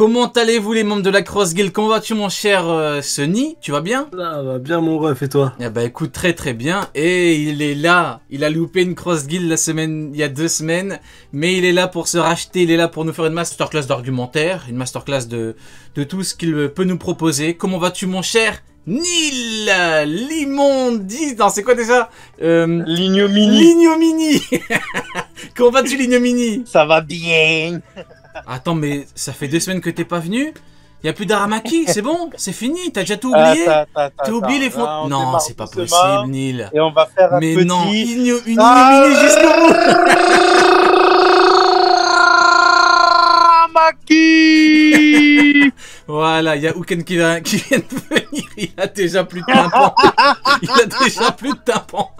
Comment allez-vous les membres de la Cross Guild Comment vas-tu mon cher euh, Sunny Tu vas bien Ça va bien mon ref et toi Eh bah écoute très très bien et il est là Il a loupé une Cross Guild la semaine, il y a deux semaines mais il est là pour se racheter, il est là pour nous faire une masterclass d'argumentaire, une masterclass de, de tout ce qu'il peut nous proposer. Comment vas-tu mon cher Nil L'immondice Non c'est quoi déjà Lignomini euh, Lignomini L'ignominie Comment vas-tu Lignomini Ça va bien Attends, mais ça fait deux semaines que t'es pas venu il a plus d'Aramaki, c'est bon, c'est fini, t'as déjà tout oublié. t'as oublié les fonds Non, c'est pas possible, Neil. Et on va faire un Mais petit... non, une, ah. Aramaki voilà, il y a Ouken qui, vient de venir, il a déjà plus de tympan. il a déjà plus de tympan.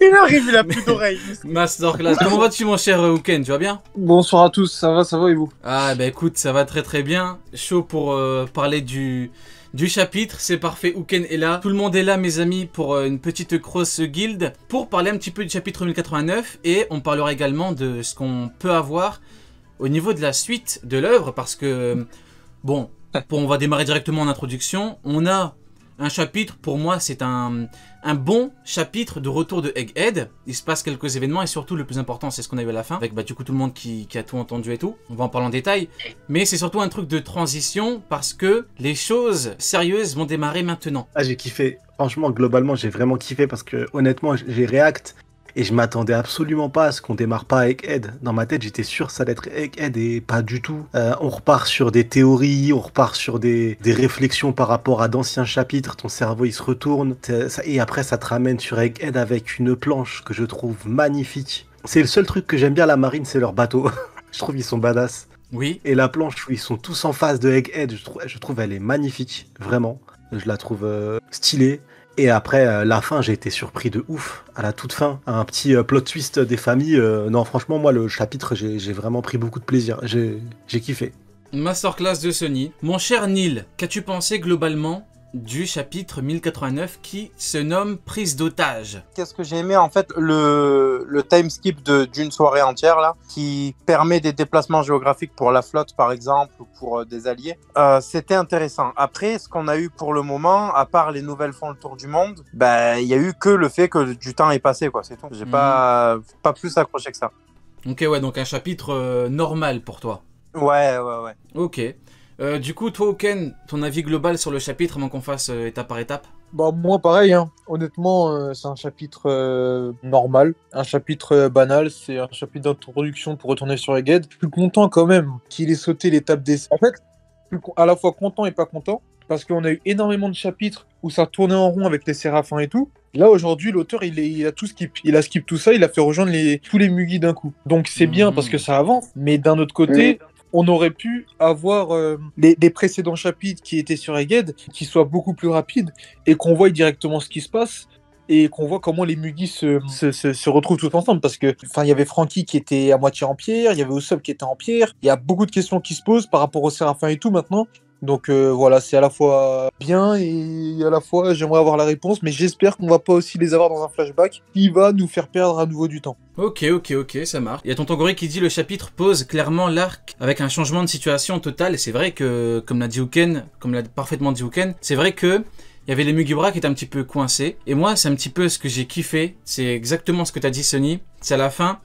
il arrive, il a plus d'oreilles. Masterclass, comment vas-tu mon cher Ouken, tu vas bien Bonsoir à tous, ça va, ça va et vous Ah bah écoute, ça va très très bien. Chaud pour euh, parler du du chapitre. C'est parfait, Ouken est là. Tout le monde est là, mes amis, pour euh, une petite cross guild pour parler un petit peu du chapitre 1089 et on parlera également de ce qu'on peut avoir au niveau de la suite de l'œuvre parce que, euh, bon, Bon, on va démarrer directement en introduction. On a un chapitre, pour moi, c'est un, bon chapitre de retour de Egghead. Il se passe quelques événements et surtout, le plus important, c'est ce qu'on a eu à la fin, avec bah, du coup tout le monde qui, qui, a tout entendu et tout. On va en parler en détail. Mais c'est surtout un truc de transition parce que les choses sérieuses vont démarrer maintenant. Ah, j'ai kiffé. Franchement, globalement, j'ai vraiment kiffé parce que honnêtement, j'ai react et je m'attendais absolument pas à ce qu'on démarre pas avec Ed. Dans ma tête, j'étais sûr que ça allait être et pas du tout. Euh, on repart sur des théories, on repart sur des, réflexions par rapport à d'anciens chapitres. Ton cerveau, il se retourne. et après, ça te ramène sur Ed avec une planche que je trouve magnifique. C'est le seul truc que j'aime bien à la marine, c'est leur bateau. je trouve qu'ils sont badass. Oui. Et la planche où ils sont tous en face de Egghead, je, trouve, je trouve elle est magnifique, vraiment. Je la trouve euh, stylée. Et après, euh, la fin, j'ai été surpris de ouf. À la toute fin, un petit euh, plot twist des familles. Euh, non, franchement, moi, le chapitre, j'ai vraiment pris beaucoup de plaisir. J'ai kiffé. Masterclass de Sony. Mon cher Neil, qu'as-tu pensé globalement du chapitre 1089 qui se nomme Prise d'otage. Qu'est-ce que j'ai aimé en fait le, le time skip d'une soirée entière là, qui permet des déplacements géographiques pour la flotte par exemple pour euh, des alliés. Euh, c'était intéressant. Après, ce qu'on a eu pour le moment, à part les nouvelles font le tour du monde, ben, il n'y a eu que le fait que du temps est passé quoi, c'est tout. J'ai mhm. pas, pas plus accroché que ça. Ok ouais, donc un chapitre euh, normal pour toi. Ouais, ouais, ouais. Ok. Euh, du coup, toi, Oken, ton avis global sur le chapitre avant qu'on fasse euh, étape par étape Bah, moi, pareil. Hein. Honnêtement, euh, c'est un chapitre normal, un chapitre banal, c'est un chapitre d'introduction pour retourner sur Egghead. Je suis content quand même qu'il ait sauté l'étape des. En fait, à la fois content et pas content, parce qu'on a eu énormément de chapitres où ça tournait en rond avec les séraphins et tout. Là, aujourd'hui, l'auteur, il, a tout skip. Il a skip tout ça, il a fait rejoindre tous les Mugis d'un coup. Donc, c'est mhm. bien parce que ça avance, mais d'un autre côté on aurait pu avoir les, euh, précédents chapitres qui étaient sur Egged, qui soient beaucoup plus rapides et qu'on voit directement ce qui se passe et qu'on voit comment les Mugis se, retrouvent tout ensemble. Parce que, enfin, il y avait Frankie qui était à moitié en pierre, il y avait Usopp qui était en pierre. Il y a beaucoup de questions qui se posent par rapport au Séraphin et tout maintenant. Donc euh, voilà, c'est à la fois bien et à la fois j'aimerais avoir la réponse, mais j'espère qu'on va pas aussi les avoir dans un flashback qui va nous faire perdre à nouveau du temps. Ok, ok, ok, ça marche. Il y a Tonton Gori qui dit le chapitre pose clairement l'arc avec un changement de situation total. Et c'est vrai que, comme l'a dit Houken, comme l'a parfaitement dit c'est vrai que il y avait les Mugibra qui étaient un petit peu coincés. Et moi, c'est un petit peu ce que j'ai kiffé. C'est exactement ce que t'as dit, Sony. C'est à la fin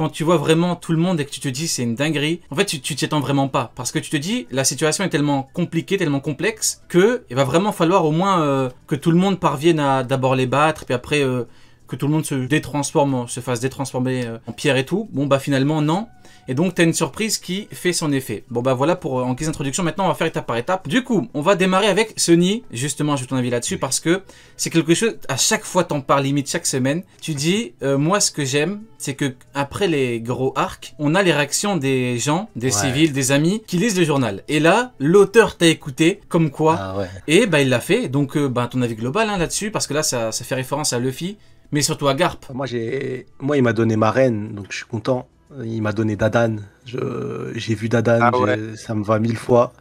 quand tu vois vraiment tout le monde et que tu te dis c'est une dinguerie, en fait tu t'y attends vraiment pas parce que tu te dis la situation est tellement compliquée, tellement complexe que il va vraiment falloir au moins euh, que tout le monde parvienne à d'abord les battre puis après euh, que tout le monde se détransforme, se fasse détransformer euh, en pierre et tout. Bon bah finalement non, et donc, tu as une surprise qui fait son effet. Bon, bah voilà pour euh, en guise d'introduction. Maintenant, on va faire étape par étape. Du coup, on va démarrer avec Sony. Justement, je ton avis là-dessus parce que c'est quelque chose, à chaque fois, en parles limite chaque semaine. Tu dis, euh, moi, ce que j'aime, c'est que après les gros arcs, on a les réactions des gens, des civils, des amis qui lisent le journal. Et là, l'auteur t'a écouté, comme quoi. Ah, et bah, il l'a fait. Donc, euh, bah, ton avis global hein, là-dessus parce que là, ça, ça fait référence à Luffy mais surtout à Garp. Moi, j'ai, moi, il m'a donné ma reine, donc je suis content. Il m'a donné Dadan. J'ai vu Dadan, ah ça me va mille fois.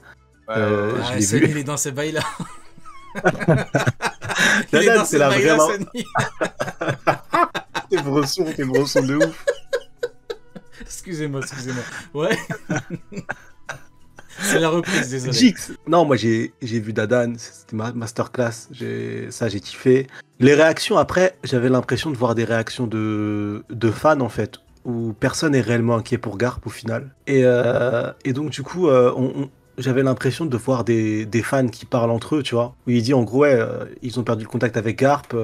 il euh, je ah, vu. il est dans ces bails-là. Dadan, c'est la vraie. t'es brosson, t'es brosson de ouf. Excusez-moi, excusez-moi. Ouais. C'est la reprise, désolé. Jix. Non, moi j'ai vu Dadan, c'était ma masterclass, ça j'ai kiffé. Les réactions après, j'avais l'impression de voir des réactions de, de fans en fait, où personne n'est réellement inquiet pour Garp au final. Et, euh, et donc du coup, euh, j'avais l'impression de voir des, fans qui parlent entre eux, tu vois, où il dit en gros, euh, ils ont perdu le contact avec Garp,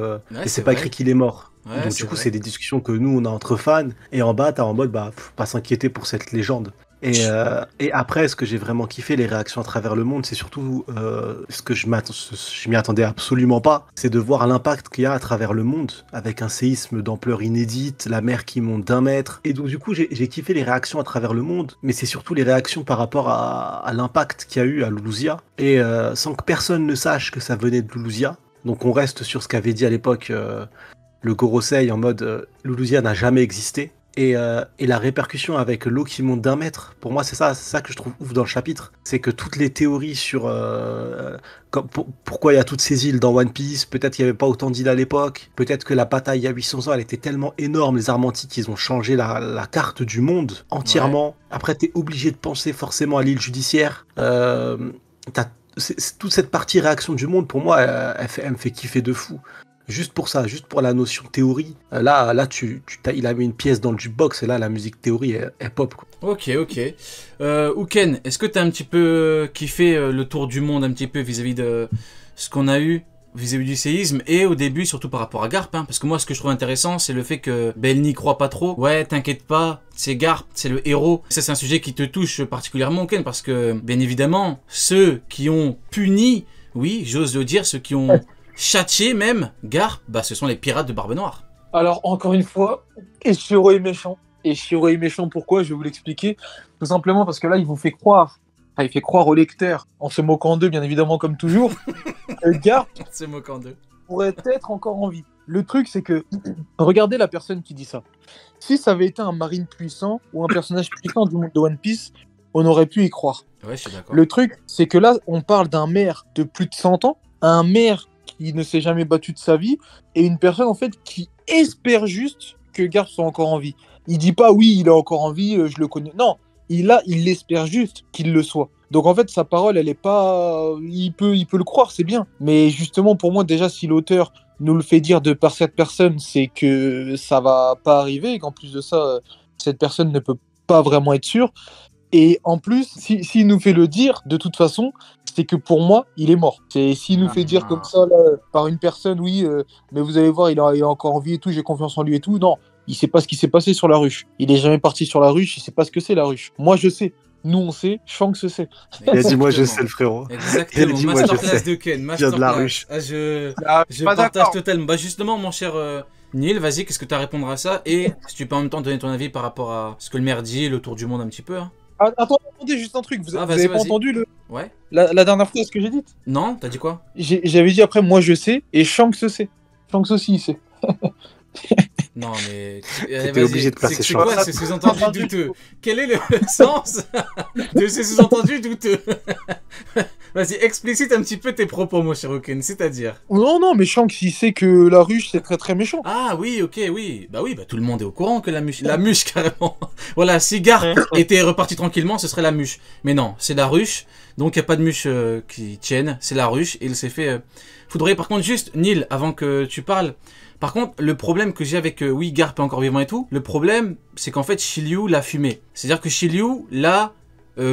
et c'est pas écrit qu'il est mort. donc du coup, c'est des discussions que nous, on a entre fans, et en bas, t'as en mode, bah, faut pas s'inquiéter pour cette légende. Euh, et, après, ce que j'ai vraiment kiffé, les réactions à travers le monde, c'est surtout euh, ce que je m'y attendais absolument pas, c'est de voir l'impact qu'il y a à travers le monde, avec un séisme d'ampleur inédite, la mer qui monte d'un mètre. Et donc du coup, j'ai kiffé les réactions à travers le monde, mais c'est surtout les réactions par rapport à, l'impact qu'il y a eu à Lulusia. et euh, sans que personne ne sache que ça venait de Lulusia, Donc on reste sur ce qu'avait dit à l'époque le Gorosei en mode Lulusia n'a jamais existé. Euh, et, la répercussion avec l'eau qui monte d'un mètre, pour moi, c'est ça, ça que je trouve ouf dans le chapitre. C'est que toutes les théories sur euh, pourquoi il y a toutes ces îles dans One Piece, peut-être qu'il n'y avait pas autant d'îles à l'époque, peut-être que la bataille il y a 800 ans, elle était tellement énorme, les armes antiques, ils ont changé la, carte du monde entièrement. Après, tu es obligé de penser forcément à l'île judiciaire. Euh, toute cette partie réaction du monde, pour moi, elle me fait kiffer de fou. Juste pour ça, juste pour la notion théorie. Euh, là, là tu, tu il a mis une pièce dans le jukebox et là, la musique théorie est, pop. Quoi. Ok, ok. Euh, Ouken, est-ce que tu as un petit peu euh, kiffé euh, le tour du monde un petit peu vis-à-vis de ce qu'on a eu vis-à-vis du séisme et au début surtout par rapport à Garp hein, parce que moi ce que je trouve intéressant c'est le fait que Bell n'y croit pas trop ouais t'inquiète pas c'est Garp c'est le héros ça c'est un sujet qui te touche particulièrement Ouken parce que bien évidemment ceux qui ont puni oui j'ose le dire ceux qui ont châtier même, Garp, bah, ce sont les pirates de Barbe Noire. Alors, encore une fois, et est méchant. et est méchant, pourquoi Je vais vous l'expliquer. Tout simplement parce que là, il vous fait croire. il fait croire au lecteur, en se moquant d'eux, bien évidemment, comme toujours. Garp se moquant d'eux. pourrait être encore en vie. Le truc, c'est que, regardez la personne qui dit ça. Si ça avait été un marine puissant ou un personnage puissant du monde de One Piece, on aurait pu y croire. Ouais, je suis d'accord. Le truc, c'est que là, on parle d'un maire de plus de 100 ans, un maire il ne s'est jamais battu de sa vie et une personne en fait qui espère juste que Garp soit encore en vie. Il dit pas oui, il est encore en vie, euh, je le connais. Non, il a, il espère juste qu'il le soit. Donc en fait, sa parole, elle est pas, il peut, il peut le croire, c'est bien. Mais justement, pour moi, déjà, si l'auteur nous le fait dire de par cette personne, c'est que ça va pas arriver et qu'en plus de ça, cette personne ne peut pas vraiment être sûre. Et en plus, s'il nous fait le dire, de toute façon, c'est que pour moi, il est mort. C'est s'il nous ah, fait dire ah. comme ça par une personne, oui, euh, mais vous allez voir, il a, encore envie et tout, j'ai confiance en lui et tout, non. Il sait pas ce qui s'est passé sur la ruche. Il est jamais parti sur la ruche, il sait pas ce que c'est la ruche. Moi, je sais. Nous, on sait. Shanks sait. Il moi, je sais, le frérot. Exactement. masterclass de Ken. de la ruche. Ah, je, partage totalement. Bah, justement, mon cher euh, Niel, vas-y, qu'est-ce que tu as à répondre à ça Et si tu peux en même temps donner ton avis par rapport à ce que le maire dit, le tour du monde un petit peu. Hein. attendez, juste un truc. Vous, avez entendu le, Ouais. La, fois, dernière ce que j'ai dit Non, t'as dit quoi J'avais dit après, moi je sais, et Shanks sait. Shanks aussi, il sait. non, mais. Euh, T'étais obligé de placer C'est quoi ces sous-entendus douteux Quel est le sens de ces sous-entendus douteux Vas-y, explicite un petit peu tes propos, mon cher c'est-à-dire. Non, non, mais Shanks, il sait que la ruche, c'est très très méchant. Ah oui, ok, oui. Bah oui, bah tout le monde est au courant que la muche. La muche, carrément. voilà, si Gar était reparti tranquillement, ce serait la muche. Mais non, c'est la ruche. Donc il n'y a pas de mûche euh, qui tienne, c'est la ruche, et il s'est fait euh, Faudrait Par contre, juste, Neil, avant que tu parles, par contre, le problème que j'ai avec, euh, oui, Garp est encore vivant et tout, le problème, c'est qu'en fait, Shiryu l'a fumé. C'est-à-dire que Shiryu l'a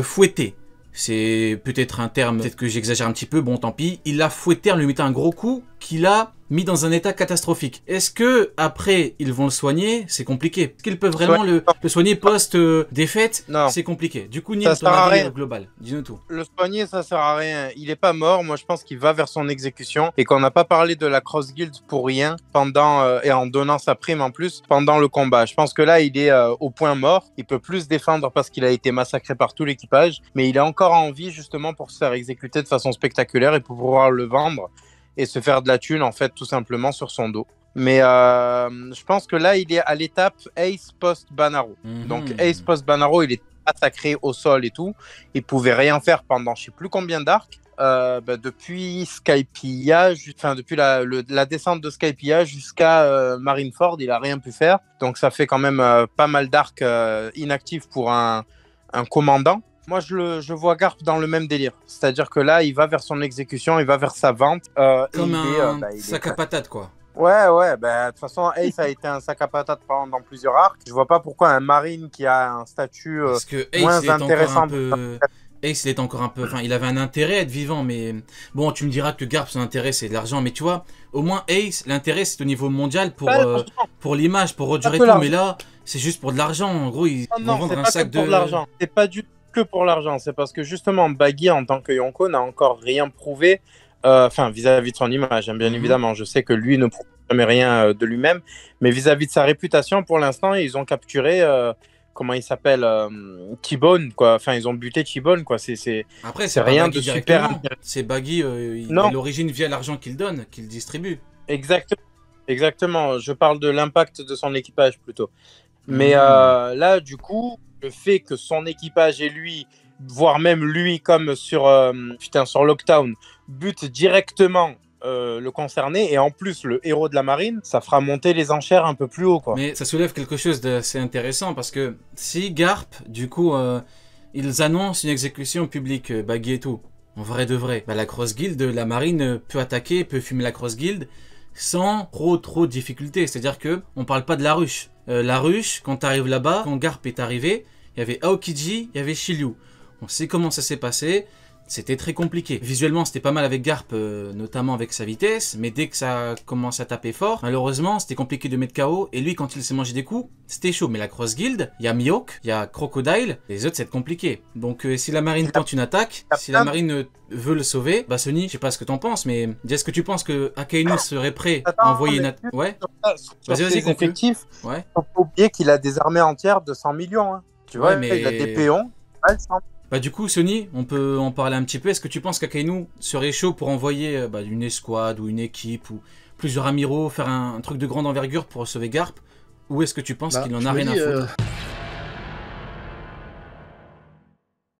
fouetté. C'est peut-être un terme, peut-être que j'exagère un petit peu, bon tant pis. Il l'a fouetté en lui mettant un gros coup qu'il a mis dans un état catastrophique. Est-ce que après ils vont le soigner C'est compliqué. Est-ce qu'ils peuvent vraiment le, soigner post euh, défaite Non. C'est compliqué. Du coup, ni ça sert rien. global. Dis-nous tout. Le soigner, ça sert à rien. Il est pas mort. Moi, je pense qu'il va vers son exécution et qu'on n'a pas parlé de la cross guild pour rien pendant euh, et en donnant sa prime en plus pendant le combat. Je pense que là, il est euh, au point mort. Il peut plus se défendre parce qu'il a été massacré par tout l'équipage, mais il a encore envie justement pour se faire exécuter de façon spectaculaire et pour pouvoir le vendre et se faire de la thune, en fait, tout simplement sur son dos. Mais euh, je pense que là, il est à l'étape Ace post Banaro. Mhm. Donc Ace post Banaro, il est attaqué au sol et tout. Il pouvait rien faire pendant je sais plus combien d'arcs. Euh, bah, depuis Skypia, enfin depuis la, descente de Skypia jusqu'à marine euh, Marineford, il a rien pu faire. Donc ça fait quand même euh, pas mal d'arcs inactifs pour un, un commandant. Moi, je, je vois Garp dans le même délire. C'est-à-dire que là, il va vers son exécution, il va vers sa vente. Euh, Comme un euh, bah, sac à patate, quoi. Ouais, ouais, bah, de toute façon, Ace a été un sac à patates pendant plusieurs arcs. Je vois pas pourquoi un marine qui a un statut euh, moins intéressant. Peu... Ace, il encore un peu. Enfin, il avait un intérêt à être vivant, mais bon, tu me diras que Garp, son intérêt, c'est de l'argent. Mais tu vois, au moins, Ace, l'intérêt, c'est au niveau mondial pour, pour l'image, pour redurer tout. Mais là, c'est juste pour de l'argent. En gros, ils vont un sac de. C'est pas du tout que pour l'argent. C'est parce que justement, Baggy, en tant que Yonko, n'a encore rien prouvé. Euh, enfin, vis-à-vis de son image, hein. bien mhm. évidemment. Je sais que lui ne prouve jamais rien euh, de lui-même. Mais vis-à-vis de sa réputation, pour l'instant, ils ont capturé. Euh, comment il s'appelle qui bonne quoi. Enfin, ils ont buté qui bonne quoi. C'est Après, c'est rien de super. C'est Baggy, l'origine via l'argent qu'il donne, qu'il distribue. Exactement. Exactement. Je parle de l'impact de son équipage plutôt. Mhm. Mais là, du coup, le fait que son équipage et lui, voire même lui comme sur, euh, putain, sur Lockdown, butent directement euh, le concerné et en plus le héros de la marine, ça fera monter les enchères un peu plus haut. Quoi. Mais ça soulève quelque chose d'assez intéressant parce que si Garp, du coup, euh, ils annoncent une exécution publique, euh, et tout, en vrai de vrai, bah, la Cross Guild, la marine peut attaquer, peut fumer la Cross Guild sans trop trop de difficultés. C'est-à-dire que on parle pas de la ruche. la ruche, quand t'arrives là-bas, quand Garp est arrivé, il y avait Aokiji, il y avait Shiryu. On sait comment ça s'est passé, c'était très compliqué. Visuellement, c'était pas mal avec Garp, euh, notamment avec sa vitesse, mais dès que ça commence à taper fort, malheureusement, c'était compliqué de mettre KO, et lui, quand il s'est mangé des coups, c'était chaud. Mais la Cross Guild, il y a il y a Crocodile, les autres, c'est compliqué. Donc, euh, si la marine tente une attaque, si la marine veut le sauver, bah, Sony, je sais pas ce que t'en penses, mais est-ce que tu penses que Akainu serait prêt à envoyer une attaque Ouais Vas-y, vas-y, oublier qu'il a des armées entières de 100 millions, hein. Tu vois, mais... il a des bah, du coup, Sony, on peut en parler un petit peu. Est-ce que tu penses qu'Akainu serait chaud pour envoyer euh, bah, une escouade ou une équipe ou plusieurs amiraux, faire un, truc de grande envergure pour sauver Garp Ou est-ce que tu penses bah, qu'il en a rien à foutre euh,